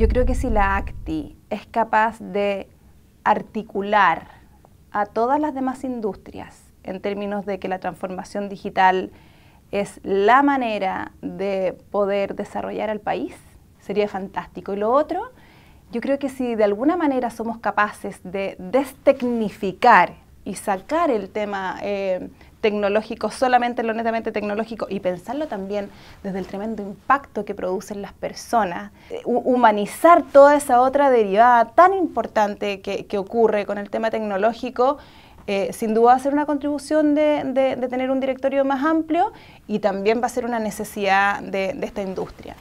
Yo creo que si la ACTI es capaz de articular a todas las demás industrias en términos de que la transformación digital es la manera de poder desarrollar al país, sería fantástico. Y lo otro, yo creo que si de alguna manera somos capaces de destecnificar y sacar el tema eh, tecnológico, solamente lo netamente tecnológico, y pensarlo también desde el tremendo impacto que producen las personas, eh, humanizar toda esa otra derivada tan importante que, ocurre con el tema tecnológico, eh, sin duda va a ser una contribución de, de, de, tener un directorio más amplio y también va a ser una necesidad de esta industria.